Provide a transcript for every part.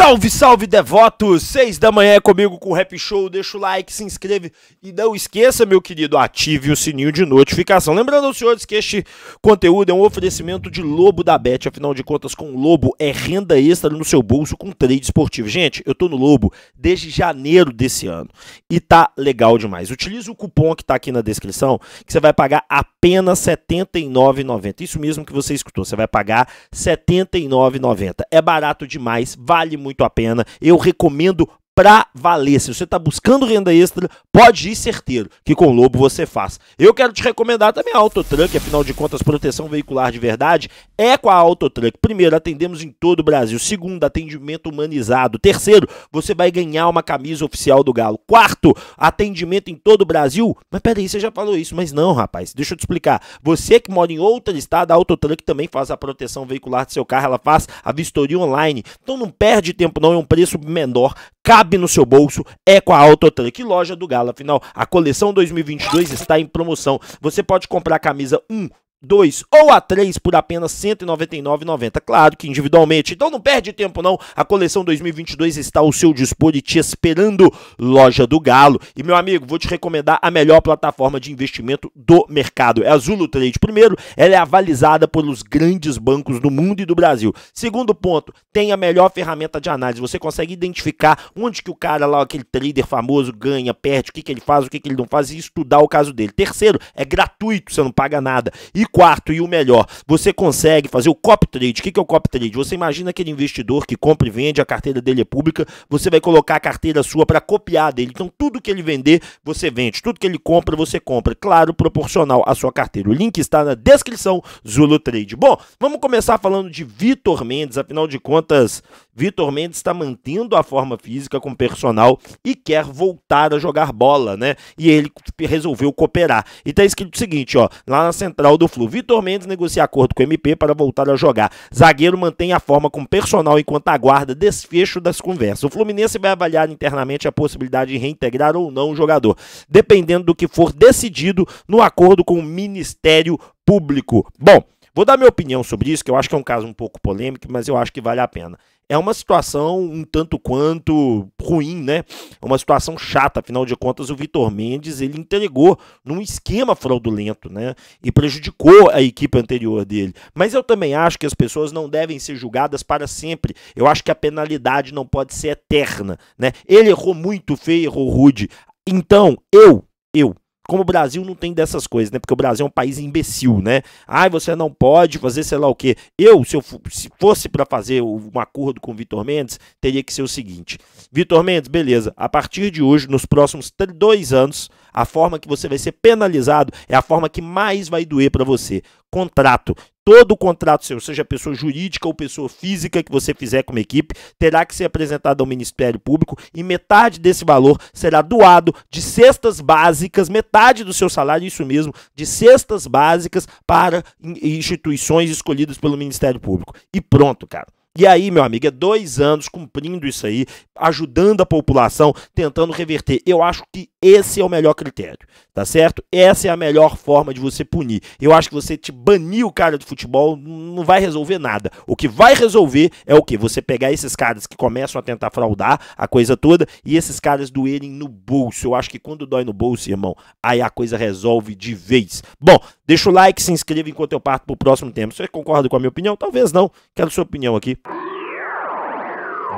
Salve, salve devotos! Seis da manhã é comigo com o Rap Show. Deixa o like, se inscreve e não esqueça, meu querido, ative o sininho de notificação. Lembrando aos senhores que este conteúdo é um oferecimento de Lobo da Bet. Afinal de contas, com o Lobo é renda extra no seu bolso com trade esportivo. Gente, eu tô no Lobo desde janeiro desse ano e tá legal demais. Utilize o cupom que tá aqui na descrição que você vai pagar apenas R$ 79,90. Isso mesmo que você escutou, você vai pagar R$ 79,90. É barato demais, vale muito muito a pena. Eu recomendo pra valer. Se você está buscando renda extra, pode ir certeiro, que com o Lobo você faz. Eu quero te recomendar também a Autotruck, afinal de contas, proteção veicular de verdade é com a Autotruck. Primeiro, atendemos em todo o Brasil. Segundo, atendimento humanizado. Terceiro, você vai ganhar uma camisa oficial do Galo. Quarto, atendimento em todo o Brasil. Mas peraí, você já falou isso, mas não, rapaz. Deixa eu te explicar. Você que mora em outro estado, a Autotruck também faz a proteção veicular do seu carro, ela faz a vistoria online. Então não perde tempo não, é um preço menor cabe no seu bolso, é com a Autotrank. Loja do Galo, afinal, a coleção 2022 está em promoção. Você pode comprar a camisa 1, 2 ou a 3 por apenas R$ 199,90. Claro que individualmente. Então não perde tempo não. A coleção 2022 está ao seu dispor e te esperando. Loja do Galo. E meu amigo, vou te recomendar a melhor plataforma de investimento do mercado. É a Zulu Trade. Primeiro, ela é avalizada pelos grandes bancos do mundo e do Brasil. Segundo ponto, tem a melhor ferramenta de análise. Você consegue identificar onde que o cara lá, aquele trader famoso, ganha, perde, o que, que ele faz, o que, que ele não faz e estudar o caso dele. Terceiro, é gratuito, você não paga nada. E quarto e o melhor, você consegue fazer o copy trade. O que é o copy trade? Você imagina aquele investidor que compra e vende, a carteira dele é pública, você vai colocar a carteira sua para copiar dele. Então, tudo que ele vender, você vende. Tudo que ele compra, você compra. Claro, proporcional à sua carteira. O link está na descrição, Zulu Trade. Bom, vamos começar falando de Vitor Mendes. Afinal de contas, Vitor Mendes está mantendo a forma física com o personal e quer voltar a jogar bola, né? E ele resolveu cooperar. E tá escrito o seguinte, ó, lá na central do Flu, Vitor Mendes negocia acordo com o MP para voltar a jogar. Zagueiro mantém a forma com o personal enquanto aguarda desfecho das conversas. O Fluminense vai avaliar internamente a possibilidade de reintegrar ou não o jogador, dependendo do que for decidido no acordo com o Ministério Público. Bom, Vou dar minha opinião sobre isso, que eu acho que é um caso um pouco polêmico, mas eu acho que vale a pena. É uma situação um tanto quanto ruim, né? É uma situação chata, afinal de contas o Vitor Mendes, ele entregou num esquema fraudulento, né? E prejudicou a equipe anterior dele. Mas eu também acho que as pessoas não devem ser julgadas para sempre. Eu acho que a penalidade não pode ser eterna, né? Ele errou muito feio, errou rude. Então, eu, eu como o Brasil não tem dessas coisas, né? Porque o Brasil é um país imbecil, né? Ai, você não pode fazer sei lá o quê. Eu, se eu se fosse para fazer um acordo com o Vitor Mendes, teria que ser o seguinte: Vitor Mendes, beleza, a partir de hoje, nos próximos dois anos, a forma que você vai ser penalizado é a forma que mais vai doer para você. Contrato. Todo contrato seu, seja pessoa jurídica ou pessoa física que você fizer com uma equipe, terá que ser apresentado ao Ministério Público e metade desse valor será doado de cestas básicas, metade do seu salário, isso mesmo, de cestas básicas para instituições escolhidas pelo Ministério Público. E pronto, cara. E aí, meu amigo, é dois anos cumprindo isso aí, ajudando a população, tentando reverter. Eu acho que esse é o melhor critério tá certo? Essa é a melhor forma de você punir. Eu acho que você te banir o cara do futebol não vai resolver nada. O que vai resolver é o que? Você pegar esses caras que começam a tentar fraudar a coisa toda e esses caras doerem no bolso. Eu acho que quando dói no bolso, irmão, aí a coisa resolve de vez. Bom, deixa o like, se inscreva enquanto eu parto pro próximo tempo. Você concorda com a minha opinião? Talvez não. Quero sua opinião aqui.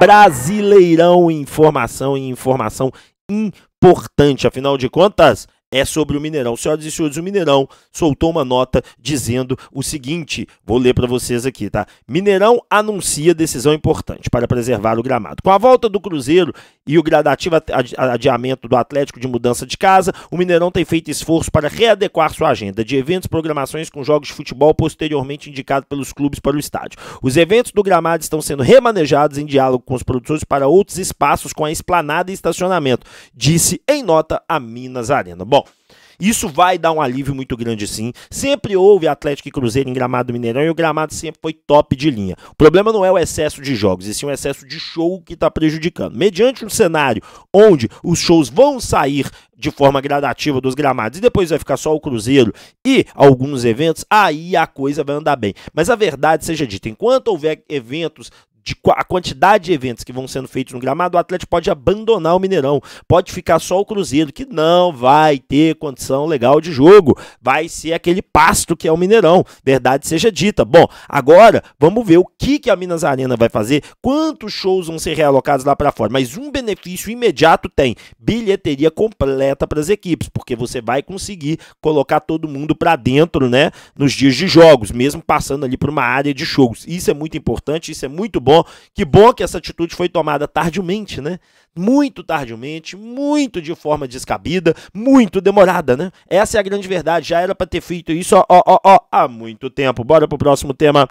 Brasileirão, informação e informação importante. Afinal de contas, é sobre o Mineirão. Senhoras e senhores, o Mineirão soltou uma nota dizendo o seguinte: vou ler para vocês aqui, tá? Mineirão anuncia decisão importante para preservar o gramado. Com a volta do Cruzeiro e o gradativo adiamento do Atlético de mudança de casa, o Mineirão tem feito esforço para readequar sua agenda de eventos, programações com jogos de futebol posteriormente indicados pelos clubes para o estádio. Os eventos do gramado estão sendo remanejados em diálogo com os produtores para outros espaços com a esplanada e estacionamento, disse em nota a Minas Arena. Bom, isso vai dar um alívio muito grande sim. Sempre houve Atlético e Cruzeiro em Gramado Mineirão e o gramado sempre foi top de linha. O problema não é o excesso de jogos, e sim o excesso de show que está prejudicando. Mediante um cenário onde os shows vão sair de forma gradativa dos gramados e depois vai ficar só o Cruzeiro e alguns eventos, aí a coisa vai andar bem. Mas a verdade seja dita, enquanto houver eventos de a quantidade de eventos que vão sendo feitos no gramado, o Atlético pode abandonar o Mineirão, pode ficar só o Cruzeiro, que não vai ter condição legal de jogo, vai ser aquele pasto que é o Mineirão, verdade seja dita. Bom, agora vamos ver o que, que a Minas Arena vai fazer, quantos shows vão ser realocados lá para fora, mas um benefício imediato tem bilheteria completa para as equipes, porque você vai conseguir colocar todo mundo para dentro, né, nos dias de jogos, mesmo passando ali por uma área de shows. Isso é muito importante, isso é muito bom bom. Que bom que essa atitude foi tomada tardiamente, né? Muito tardiamente, muito de forma descabida, muito demorada, né? Essa é a grande verdade. Já era para ter feito isso ó, ó, ó, há muito tempo. Bora pro próximo tema.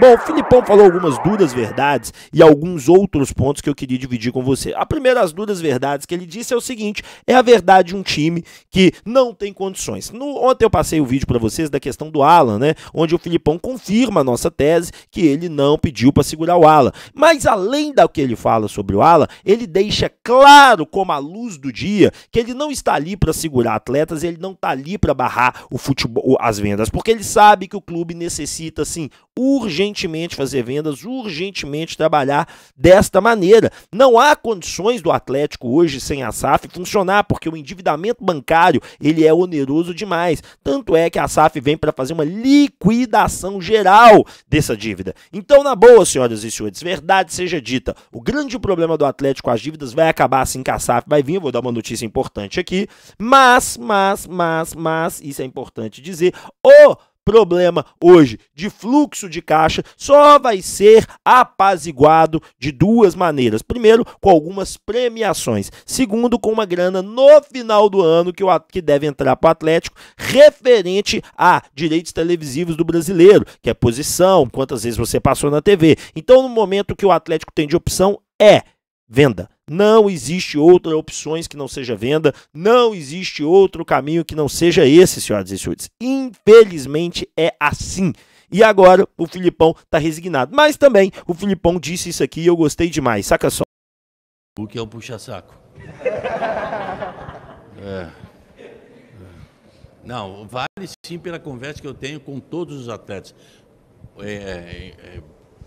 Bom, o Filipão falou algumas duras verdades e alguns outros pontos que eu queria dividir com você. A primeira das duras verdades que ele disse é o seguinte: é a verdade de um time que não tem condições. No, ontem eu passei o vídeo para vocês da questão do Alan, né? Onde o Filipão confirma a nossa tese que ele não pediu para segurar o Alan. Mas além da que ele fala sobre o Alan, ele deixa claro como a luz do dia que ele não está ali para segurar atletas, ele não está ali para barrar o futebol, as vendas, porque ele sabe que o clube necessita assim urgentemente fazer vendas, urgentemente trabalhar desta maneira. Não há condições do Atlético hoje sem a SAF funcionar, porque o endividamento bancário, ele é oneroso demais. Tanto é que a SAF vem para fazer uma liquidação geral dessa dívida. Então, na boa, senhoras e senhores, verdade seja dita, o grande problema do Atlético as dívidas vai acabar assim que a SAF vai vir, vou dar uma notícia importante aqui, mas, mas, mas, mas, isso é importante dizer, o oh, problema hoje de fluxo de caixa só vai ser apaziguado de duas maneiras. Primeiro, com algumas premiações. Segundo, com uma grana no final do ano que, o, que deve entrar para o Atlético referente a direitos televisivos do brasileiro, que é posição, quantas vezes você passou na TV. Então, no momento que o Atlético tem de opção é venda. Não existe outra opções que não seja venda, não existe outro caminho que não seja esse, senhoras e senhores. Infelizmente é assim. E agora o Filipão tá resignado. Mas também o Filipão disse isso aqui e eu gostei demais. Saca só. O que é um puxa-saco? É. Não, vale sim pela conversa que eu tenho com todos os atletas. É, é, é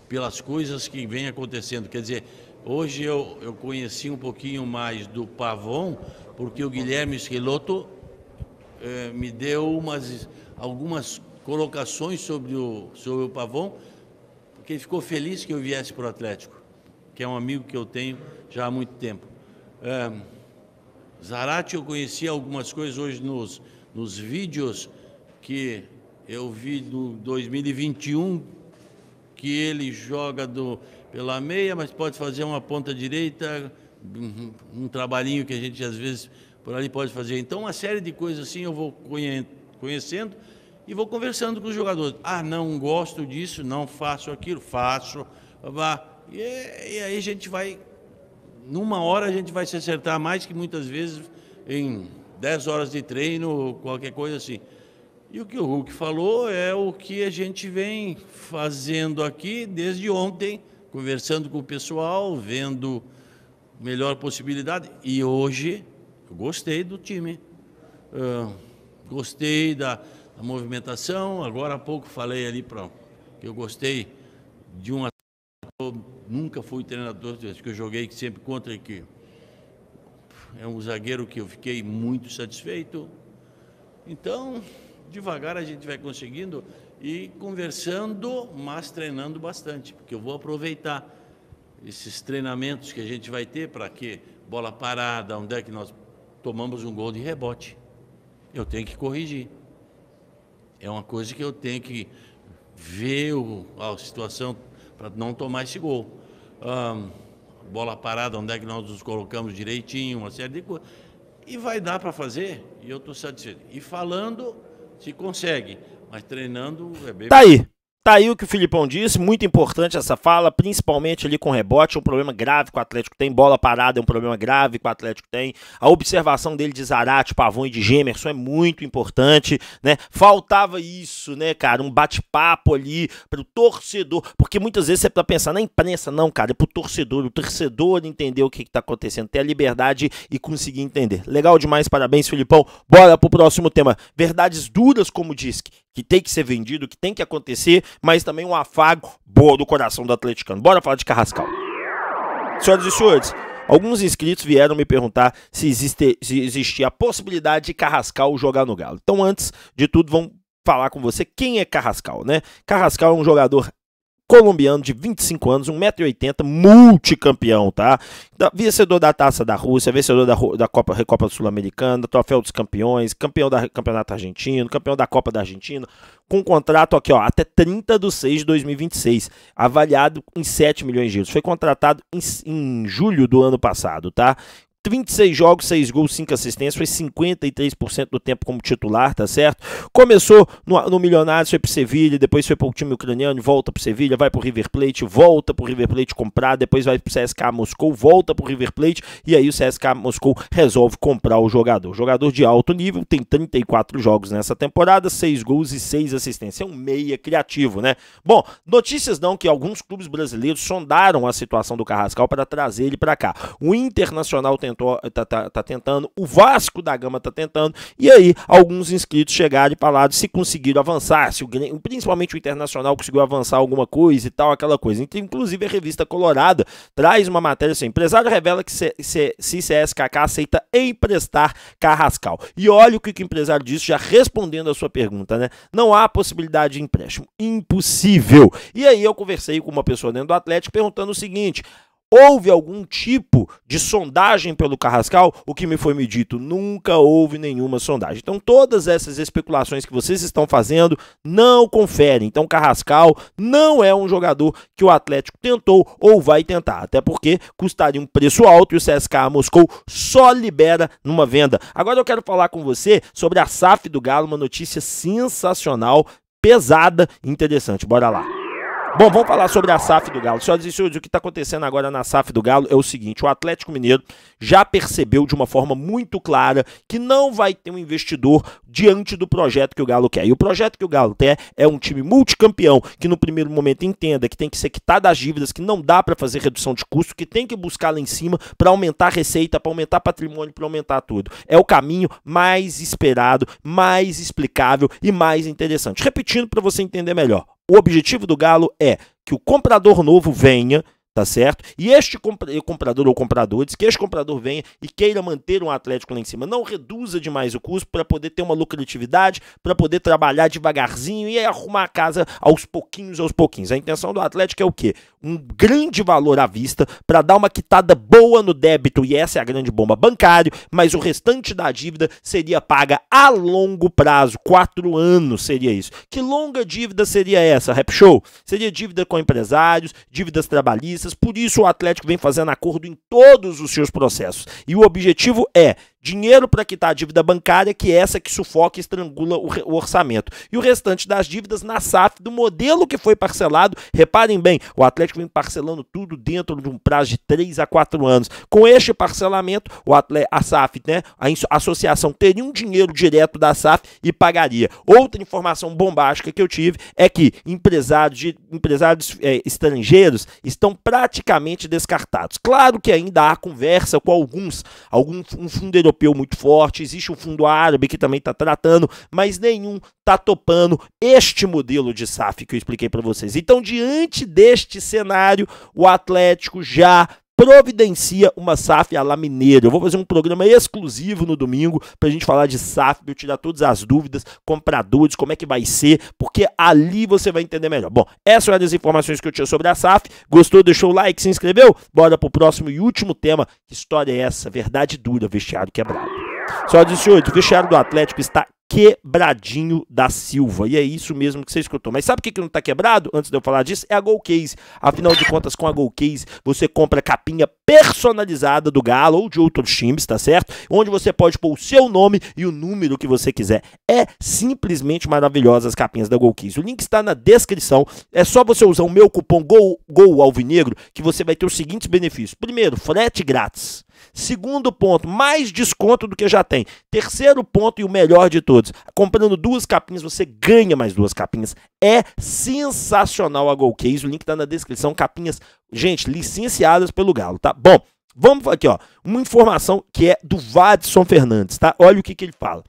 pelas coisas que vem acontecendo. Quer dizer, Hoje eu, eu conheci um pouquinho mais do Pavon, porque o Guilherme Esquiloto eh, me deu umas, algumas colocações sobre o, sobre o Pavon, porque ele ficou feliz que eu viesse para o Atlético, que é um amigo que eu tenho já há muito tempo. Eh, Zarate eu conheci algumas coisas hoje nos, nos vídeos que eu vi do 2021, que ele joga do pela meia, mas pode fazer uma ponta direita, um trabalhinho que a gente às vezes por ali pode fazer. Então, uma série de coisas assim eu vou conhecendo e vou conversando com os jogadores. Ah, não gosto disso, não faço aquilo, faço. Vá. E, e aí a gente vai, numa hora a gente vai se acertar mais que muitas vezes em 10 horas de treino, qualquer coisa assim. E o que o Hulk falou é o que a gente vem fazendo aqui desde ontem conversando com o pessoal, vendo melhor possibilidade. E hoje eu gostei do time. Uh, gostei da, da, movimentação. Agora há pouco falei ali para que eu gostei de um nunca fui treinador que eu joguei sempre contra aqui é um zagueiro que eu fiquei muito satisfeito. Então, devagar a gente vai conseguindo e conversando, mas treinando bastante, porque eu vou aproveitar esses treinamentos que a gente vai ter para que bola parada, onde é que nós tomamos um gol de rebote. Eu tenho que corrigir. É uma coisa que eu tenho que ver a situação para não tomar esse gol. Um, bola parada, onde é que nós nos colocamos direitinho, uma série de coisas. E vai dar para fazer, e eu estou satisfeito. E falando, se consegue. Mas treinando é bem. Tá aí. Tá aí o que o Filipão disse, muito importante essa fala, principalmente ali com rebote, é um problema grave que o Atlético tem, bola parada é um problema grave que o Atlético tem. A observação dele de Zarate, Pavão e de Gemerson é muito importante, né? Faltava isso, né, cara, um bate-papo ali pro torcedor, porque muitas vezes você tá pensar na imprensa, não, cara, é pro torcedor, o torcedor entender o que que tá acontecendo, ter a liberdade e conseguir entender. Legal demais, parabéns, Filipão. Bora pro próximo tema. Verdades duras, como diz, que tem que ser vendido, que tem que acontecer, mas também um afago boa do coração do atleticano. Bora falar de Carrascal. Senhoras e senhores, Alguns inscritos vieram me perguntar se, existe, se existia a possibilidade de Carrascal jogar no Galo. Então, antes de tudo, vamos falar com você quem é Carrascal, né? Carrascal é um jogador colombiano de 25 anos, 1,80m, multicampeão, tá? Da, vencedor da Taça da Rússia, vencedor da, da Copa, Recopa Sul-Americana, Troféu dos Campeões, campeão da Campeonato Argentino, campeão da Copa da Argentina, com um contrato aqui, ó, até 30 de 6 de 2026, avaliado em 7 milhões de euros. Foi contratado em, em julho do ano passado, tá? 26 jogos, 6 gols, 5 assistências, foi 53% do tempo como titular, tá certo? Começou no, no Milionários, foi pro Sevilha, depois foi pro time ucraniano, volta pro Sevilha, vai pro River Plate, volta pro River Plate comprar, depois vai pro CSKA Moscou, volta pro River Plate e aí o CSKA Moscou resolve comprar o jogador. Jogador de alto nível, tem 34 jogos nessa temporada, 6 gols e 6 assistências. É um meia criativo, né? Bom, notícias não que alguns clubes brasileiros sondaram a situação do Carrascal para trazer ele para cá. O Internacional tem tentou, tá, tá, tá, tentando, o Vasco da Gama tá tentando, e aí alguns inscritos chegaram e falaram se conseguiram avançar, se o, principalmente o Internacional conseguiu avançar alguma coisa e tal, aquela coisa. Inclusive a revista Colorada traz uma matéria assim, empresário revela que se, se, se CSKK aceita emprestar Carrascal. E olha o que, que o empresário disse, já respondendo a sua pergunta, né? Não há possibilidade de empréstimo, impossível. E aí eu conversei com uma pessoa dentro do Atlético perguntando o seguinte, Houve algum tipo de sondagem pelo Carrascal? O que me foi me dito, nunca houve nenhuma sondagem. Então todas essas especulações que vocês estão fazendo não conferem. Então Carrascal não é um jogador que o Atlético tentou ou vai tentar, até porque custaria um preço alto e o CSKA Moscou só libera numa venda. Agora eu quero falar com você sobre a SAF do Galo, uma notícia sensacional, pesada e interessante. Bora lá. Bom, vamos falar sobre a SAF do Galo. Senhoras e senhores, o que está acontecendo agora na SAF do Galo é o seguinte: o Atlético Mineiro já percebeu de uma forma muito clara que não vai ter um investidor diante do projeto que o Galo quer. E o projeto que o Galo quer é um time multicampeão que, no primeiro momento, entenda que tem que ser quitado das dívidas, que não dá para fazer redução de custo, que tem que buscar lá em cima para aumentar receita, para aumentar patrimônio, para aumentar tudo. É o caminho mais esperado, mais explicável e mais interessante. Repetindo para você entender melhor: o objetivo do Galo é que o comprador novo venha, tá certo? E este comprador ou compradores, que este comprador venha e queira manter um Atlético lá em cima, não reduza demais o custo para poder ter uma lucratividade, para poder trabalhar devagarzinho e arrumar a casa aos pouquinhos, aos pouquinhos. A intenção do Atlético é o quê? Um grande valor à vista para dar uma quitada boa no débito e essa é a grande bomba bancário, mas o restante da dívida seria paga a longo prazo, quatro anos seria isso. Que longa dívida seria essa, Rap Show? Seria dívida com empresários, dívidas trabalhistas, por isso o Atlético vem fazendo acordo em todos os seus processos. E o objetivo é dinheiro para quitar a dívida bancária, que é essa que sufoca e estrangula o, orçamento. E o restante das dívidas na SAF do modelo que foi parcelado. Reparem bem, o Atlético vem parcelando tudo dentro de um prazo de 3 a 4 anos. Com este parcelamento, o atleta, a SAF, né, a associação teria um dinheiro direto da SAF e pagaria. Outra informação bombástica que eu tive é que empresários, de, empresários é, estrangeiros estão praticamente descartados. Claro que ainda há conversa com alguns, algum um europeu muito forte, existe o fundo árabe que também está tratando, mas nenhum está topando este modelo de SAF que eu expliquei para vocês. Então, diante deste cenário, o Atlético já providencia uma SAF à la mineira. Eu vou fazer um programa exclusivo no domingo para a gente falar de SAF, para eu tirar todas as dúvidas, compradores, como é que vai ser, porque ali você vai entender melhor. Bom, essas eram as informações que eu tinha sobre a SAF. Gostou? Deixou o like, se inscreveu? Bora pro próximo e último tema. Que história é essa? Verdade dura, vestiário quebrado. Senhoras e senhores, o vestiário do Atlético está quebradinho da Silva. E é isso mesmo que você escutou. Mas sabe o que, que não está quebrado? Antes de eu falar disso, é a Gol Case. Afinal de contas, com a Gol Case, você compra capinha personalizada do Galo ou de outros times, tá certo? Onde você pode pôr o seu nome e o número que você quiser. É simplesmente maravilhosa as capinhas da Gol Case. O link está na descrição. É só você usar o meu cupom GOL, GOL Alvinegro que você vai ter os seguintes benefícios. Primeiro, frete grátis. Segundo ponto, mais desconto do que já tem. Terceiro ponto e o melhor de tudo todos. Comprando duas capinhas, você ganha mais duas capinhas. É sensacional a Gol Case. O link tá na descrição. Capinhas, gente, licenciadas pelo Galo, tá? Bom, vamos aqui, ó. Uma informação que é do Vadson Fernandes, tá? Olha o que, que ele fala.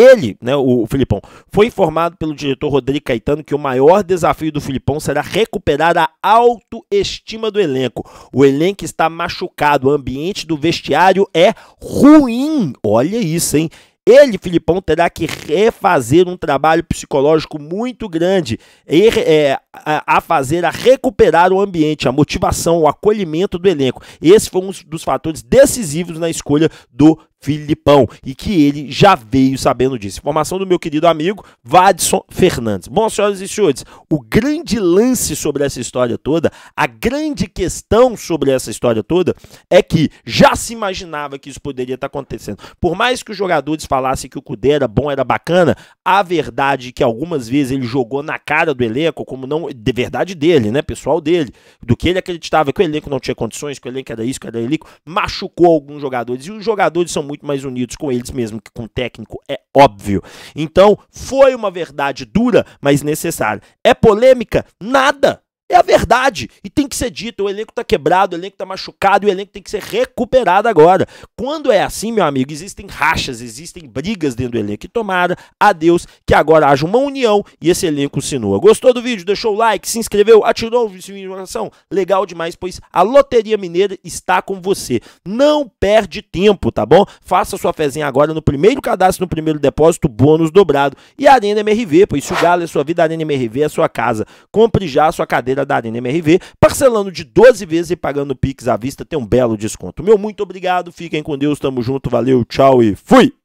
Ele, né, o Filipão, foi informado pelo diretor Rodrigo Caetano que o maior desafio do Filipão será recuperar a autoestima do elenco. O elenco está machucado, o ambiente do vestiário é ruim. Olha isso, hein? Ele, Filipão, terá que refazer um trabalho psicológico muito grande e, é, a, a, fazer a recuperar o ambiente, a motivação, o acolhimento do elenco. Esse foi um dos fatores decisivos na escolha do Filipão e que ele já veio sabendo disso. Informação do meu querido amigo Vadson Fernandes. Bom, senhoras e senhores, o grande lance sobre essa história toda, a grande questão sobre essa história toda é que já se imaginava que isso poderia estar acontecendo. Por mais que os jogadores falassem que o Cudê era bom, era bacana, a verdade é que algumas vezes ele jogou na cara do elenco, como não de verdade dele, né, pessoal dele, do que ele acreditava que o elenco não tinha condições, que o elenco era isso, que era elenco, machucou alguns jogadores e os jogadores são muito mais unidos com eles mesmo que com o técnico, é óbvio. Então, foi uma verdade dura, mas necessária. É polêmica? Nada! É a verdade e tem que ser dito. O elenco tá quebrado, o elenco tá machucado e o elenco tem que ser recuperado agora. Quando é assim, meu amigo, existem rachas, existem brigas dentro do elenco. E tomara a Deus que agora haja uma união e esse elenco sinua. Gostou do vídeo? Deixou o like, se inscreveu, atirou o vídeo de oração? Legal demais, pois a Loteria Mineira está com você. Não perde tempo, tá bom? Faça sua fezinha agora no primeiro cadastro, no primeiro depósito, bônus dobrado. E a Arena MRV, pois se o Galo é sua vida, a Arena MRV é sua casa. Compre já a sua cadeira Feira da Arena MRV, parcelando de 12 vezes e pagando Pix à vista, tem um belo desconto. Meu muito obrigado, fiquem com Deus, tamo junto, valeu, tchau e fui!